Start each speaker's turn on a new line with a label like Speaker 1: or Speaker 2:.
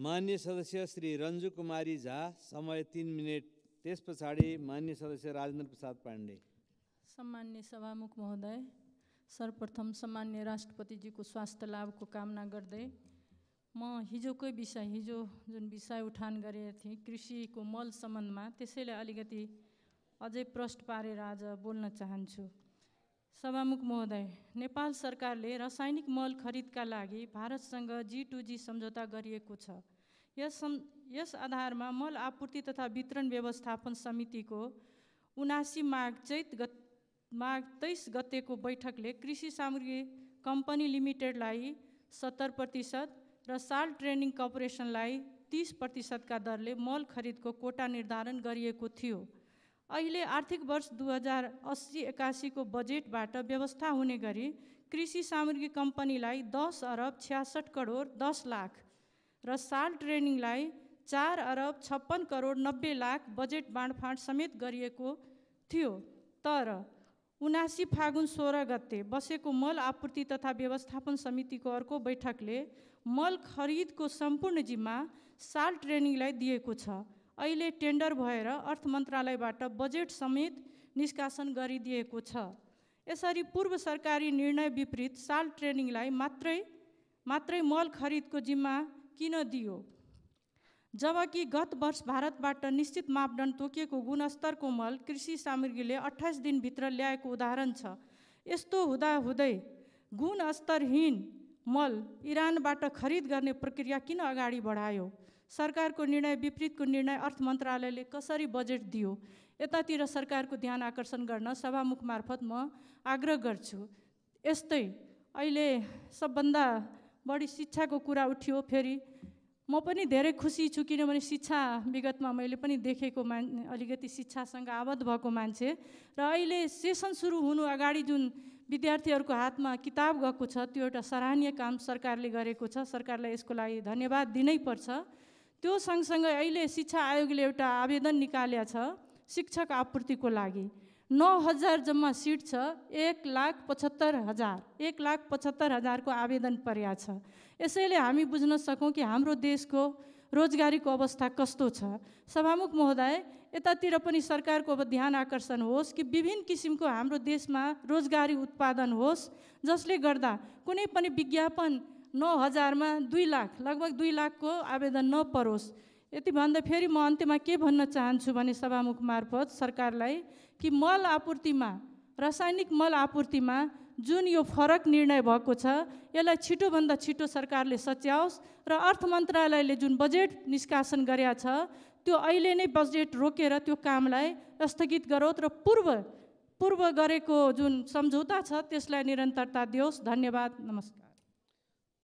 Speaker 1: मान्य सदस्य श्री रन्जु कुमारी झा समय तिन मिनट त्यस पछाडि मान्य सदस्य राजेन्द्र प्रसाद पाण्डे सम्मान्य सभामुख महोदय सर्वप्रथम सम्मान्य राष्ट्रपतिजीको स्वास्थ्य लाभको कामना गर्दै म हिजोकै विषय हिजो जुन विषय उठान गरेको थिएँ कृषिको मल सम्बन्धमा त्यसैलाई अलिकति अझै प्रष्ट पारेर आज बोल्न चाहन्छु सभामुख महोदय नेपाल सरकारले रासायनिक मल खरिदका लागि भारतसँग जी टु जी सम्झौता गरिएको छ यस सम् यस आधारमा मल आपूर्ति तथा वितरण व्यवस्थापन समितिको उनासी माघ चैत गत माघ तेइस गतेको बैठकले कृषि सामग्री कम्पनी लिमिटेडलाई सत्तर प्रतिशत र साल ट्रेनिङ कर्पोरेसनलाई तिस प्रतिशतका दरले मल खरिदको कोटा निर्धारण गरिएको थियो अहिले आर्थिक वर्ष दुई हजार अस्सी एकासीको बजेटबाट व्यवस्था हुने गरी कृषि सामग्री कम्पनीलाई दस अरब छ्यासठ करोड दस लाख र साल ट्रेनिङलाई चार अरब छप्पन करोड नब्बे लाख बजेट बाँडफाँड समेत गरिएको थियो तर उनासी फागुन सोह्र गते बसेको मल आपूर्ति तथा व्यवस्थापन समितिको अर्को बैठकले मल खरिदको सम्पूर्ण जिम्मा साल ट्रेनिङलाई दिएको छ अहिले टेन्डर भएर अर्थ मन्त्रालयबाट बजेट समेत निष्कासन गरिदिएको छ यसरी पूर्व सरकारी निर्णय विपरीत साल ट्रेनिङलाई मात्रै मात्रै मल खरिदको जिम्मा किन दियो जबकि गत वर्ष भारतबाट निश्चित मापदण्ड तोकिएको गुणस्तरको मल कृषि सामग्रीले अठाइस दिनभित्र ल्याएको उदाहरण छ यस्तो हुँदाहुँदै गुणस्तरहीन मल इरानबाट खरिद गर्ने प्रक्रिया किन अगाडि बढायो सरकारको निर्णय विपरीतको निर्णय अर्थ मन्त्रालयले कसरी बजेट दियो यतातिर सरकारको ध्यान आकर्षण गर्न सभामुख मार्फत म आग्रह गर्छु यस्तै अहिले सबभन्दा बढी शिक्षाको कुरा उठ्यो फेरि म पनि धेरै खुसी छु किनभने शिक्षा विगतमा मैले पनि देखेको मान अलिकति शिक्षासँग आबद्ध भएको मान्छे र अहिले सेसन सुरु हुनु अगाडि जुन विद्यार्थीहरूको हातमा किताब गएको छ त्यो एउटा सराहनीय काम सरकारले गरेको छ सरकारलाई यसको लागि धन्यवाद दिनैपर्छ त्यो सँगसँगै अहिले शिक्षा आयोगले एउटा आवेदन निकालेको छ शिक्षक आपूर्तिको लागि नौ हजार जम्मा सिट छ एक लाख पचहत्तर हजार एक लाख पचहत्तर हजारको आवेदन पर्या छ यसैले हामी बुझ्न सकौँ कि हाम्रो देशको रोजगारीको अवस्था कस्तो छ सभामुख महोदय यतातिर पनि सरकारको अब ध्यान आकर्षण होस् कि विभिन्न किसिमको हाम्रो देशमा रोजगारी उत्पादन होस् जसले गर्दा कुनै पनि विज्ञापन नौ हजारमा दुई लाख लगभग दुई लाखको आवेदन नपरोस् यति भन्दा फेरि म अन्त्यमा के भन्न चाहन्छु भने सभामुख मार्फत सरकारलाई कि मल आपूर्तिमा रासायनिक मल आपूर्तिमा जुन यो फरक निर्णय भएको छ यसलाई छिटोभन्दा छिटो सरकारले सच्याओस् र अर्थ मन्त्रालयले जुन बजेट निष्कासन गरेका छ त्यो अहिले नै बजेट रोकेर त्यो कामलाई स्थगित गरोस् र पूर्व पूर्व गरेको जुन सम्झौता छ त्यसलाई निरन्तरता दियोस् धन्यवाद नमस्कार